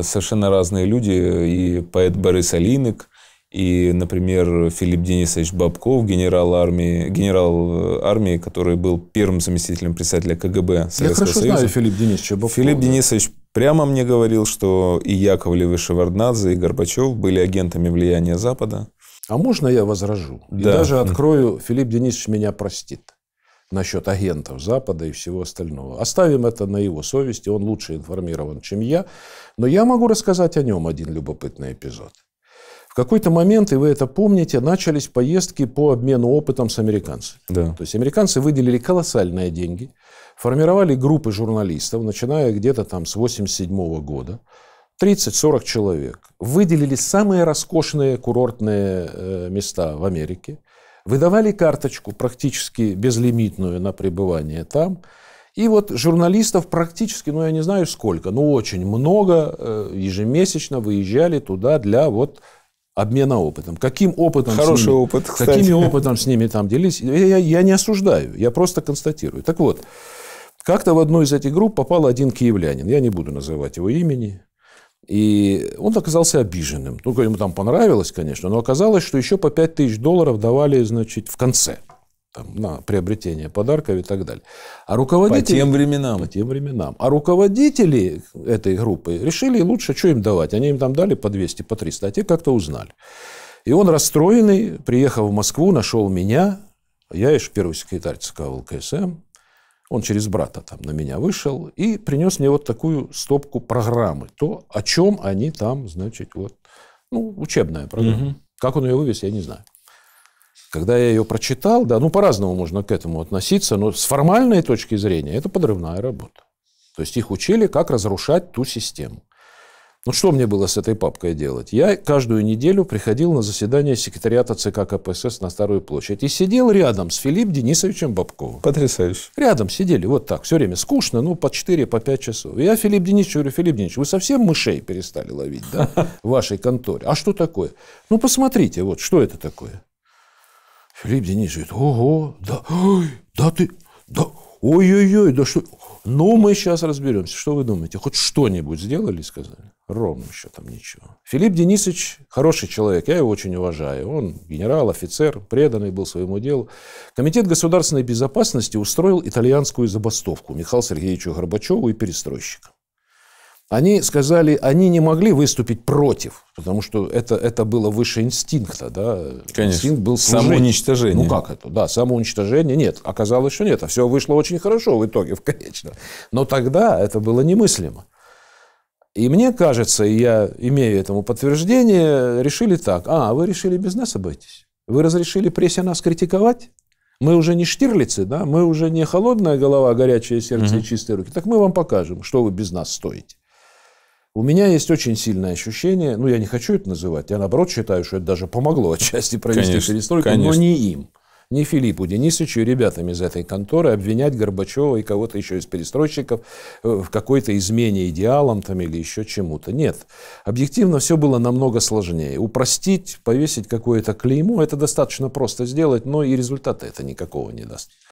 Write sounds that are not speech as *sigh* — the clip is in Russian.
Совершенно разные люди, и поэт Борис Алиник, и, например, Филипп Денисович Бабков, генерал армии, генерал э, армии, который был первым заместителем председателя КГБ Советского Я хорошо Союза. знаю Филипп Денисович Бабков. Филипп да. Денисович прямо мне говорил, что и Яковлев, и Шеварднадзе, и Горбачев были агентами влияния Запада. А можно я возражу? Да. И даже открою, Филипп Денисович меня простит насчет агентов Запада и всего остального. Оставим это на его совести, он лучше информирован, чем я. Но я могу рассказать о нем один любопытный эпизод. В какой-то момент, и вы это помните, начались поездки по обмену опытом с американцами. Да. То есть американцы выделили колоссальные деньги, формировали группы журналистов, начиная где-то там с 1987 года. 30-40 человек. Выделили самые роскошные курортные э, места в Америке. Выдавали карточку практически безлимитную на пребывание там. И вот журналистов практически, ну я не знаю сколько, но очень много э, ежемесячно выезжали туда для вот обмена опытом. Каким опытом Хороший с ними, опыт, кстати. Какими опытом с ними там делились, я, я не осуждаю, я просто констатирую. Так вот, как-то в одну из этих групп попал один киевлянин, я не буду называть его имени, и он оказался обиженным. Ну, ему там понравилось, конечно, но оказалось, что еще по 5 тысяч долларов давали, значит, в конце там, на приобретение подарков и так далее. А руководители... По тем временам. По тем временам. А руководители этой группы решили лучше, что им давать. Они им там дали по 200, по 300, а те как-то узнали. И он расстроенный, приехал в Москву, нашел меня. Я еще первый секретарь ЦК ЛКСМ он через брата там на меня вышел и принес мне вот такую стопку программы, то, о чем они там, значит, вот, ну, учебная программа. Угу. Как он ее вывез, я не знаю. Когда я ее прочитал, да, ну, по-разному можно к этому относиться, но с формальной точки зрения это подрывная работа. То есть их учили, как разрушать ту систему. Ну что мне было с этой папкой делать? Я каждую неделю приходил на заседание секретариата ЦК КПСС на Старую площадь и сидел рядом с Филипп Денисовичем Бабковым. Потрясающе. Рядом сидели, вот так, все время скучно, ну по 4, по 5 часов. я Филипп Денисович говорю, Филипп Денисович, вы совсем мышей перестали ловить, да, в вашей конторе? А что такое? Ну посмотрите, вот что это такое? Филипп Денисович говорит, ого, да, ой, да ты, да, ой-ой-ой, да что... Ну, мы сейчас разберемся. Что вы думаете? Хоть что-нибудь сделали сказали? Ровным счетом ничего. Филипп Денисович хороший человек, я его очень уважаю. Он генерал, офицер, преданный был своему делу. Комитет государственной безопасности устроил итальянскую забастовку Михаилу Сергеевичу Горбачеву и перестройщикам. Они сказали, они не могли выступить против, потому что это, это было выше инстинкта. Да? Конечно. Инстинкт был служить. Самоуничтожение. Ну как это? Да, самоуничтожение нет. Оказалось, что нет. А все вышло очень хорошо в итоге, в конечном. Но тогда это было немыслимо. И мне кажется, и я имею этому подтверждение, решили так. А, вы решили без нас обойтись? Вы разрешили прессе нас критиковать? Мы уже не штирлицы, да? Мы уже не холодная голова, горячее сердце угу. и чистые руки. Так мы вам покажем, что вы без нас стоите. У меня есть очень сильное ощущение, ну, я не хочу это называть, я, наоборот, считаю, что это даже помогло *laughs* отчасти провести конечно, перестройку, конечно. но не им. Не Филиппу Денисовичу и ребятам из этой конторы обвинять Горбачева и кого-то еще из перестройщиков э, в какой-то измене идеалам там или еще чему-то. Нет. Объективно все было намного сложнее. Упростить, повесить какое-то клеймо, это достаточно просто сделать, но и результата это никакого не даст.